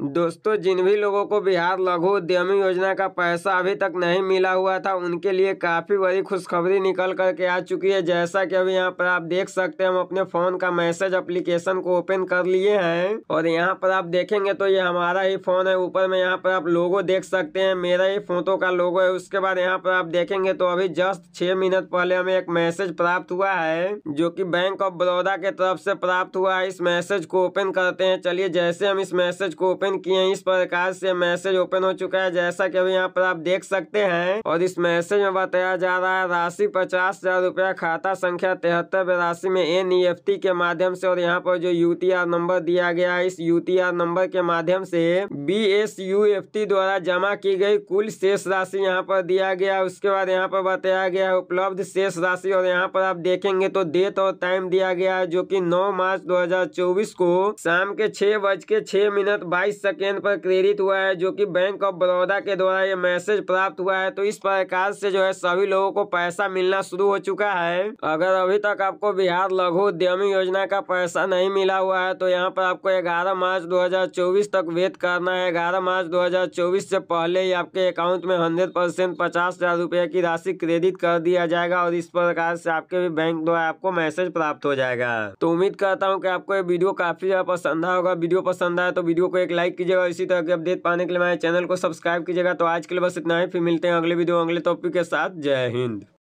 दोस्तों जिन भी लोगों को बिहार लघु उद्यमी योजना का पैसा अभी तक नहीं मिला हुआ था उनके लिए काफ़ी बड़ी खुशखबरी निकल कर के आ चुकी है जैसा कि अभी यहाँ पर आप देख सकते हैं हम अपने फ़ोन का मैसेज एप्लीकेशन को ओपन कर लिए हैं और यहाँ पर आप देखेंगे तो ये हमारा ही फ़ोन है ऊपर में यहाँ पर आप लोगो देख सकते हैं मेरा ही फोटो का लोगो है उसके बाद यहाँ पर आप देखेंगे तो अभी जस्ट छः मिनट पहले हमें एक मैसेज प्राप्त हुआ है जो कि बैंक ऑफ बड़ौदा के तरफ से प्राप्त हुआ है इस मैसेज को ओपन करते हैं चलिए जैसे हम इस मैसेज को ओपन ओपन किए इस प्रकार से मैसेज ओपन हो चुका है जैसा कि अभी यहाँ पर आप देख सकते हैं और इस मैसेज में बताया जा रहा है राशि पचास हजार रुपया खाता संख्या तिहत्तर बेरासी में एन e के माध्यम से और यहाँ पर जो यू नंबर दिया गया है इस यू नंबर के माध्यम से B S U F T द्वारा जमा की गई कुल शेष राशि यहाँ पर दिया गया उसके बाद यहाँ पर बताया गया है उपलब्ध शेष राशि और यहाँ पर आप देखेंगे तो डेट और टाइम दिया गया है जो कि 9 मार्च 2024 को शाम के छह बज के छह मिनट बाईस इस सेकेंड पर प्रेरित हुआ है जो कि बैंक ऑफ बड़ौदा के द्वारा ये मैसेज प्राप्त हुआ है तो इस प्रकार से जो है सभी लोगों को पैसा मिलना शुरू हो चुका है अगर अभी तक आपको बिहार लघु उद्यमी योजना का पैसा नहीं मिला हुआ है तो यहाँ पर आपको ग्यारह मार्च दो तक वेट करना है ग्यारह मार्च दो से पहले ही आपके अकाउंट में हंड्रेड परसेंट पचास हजार रुपये की राशि क्रेडिट कर दिया जाएगा और इस प्रकार से आपके भी बैंक द्वारा आपको मैसेज प्राप्त हो जाएगा तो उम्मीद करता हूँ कि आपको ये वीडियो काफी ज्यादा पसंद आया होगा वीडियो पसंद आया तो वीडियो को एक लाइक कीजिएगा इसी तरह की अपडेट पाने के लिए हमारे चैनल को सब्सक्राइब कीजिएगा तो आज के लिए बस इतना ही फिर मिलते हैं अगले वीडियो अगले टॉपिक के साथ जय हिंद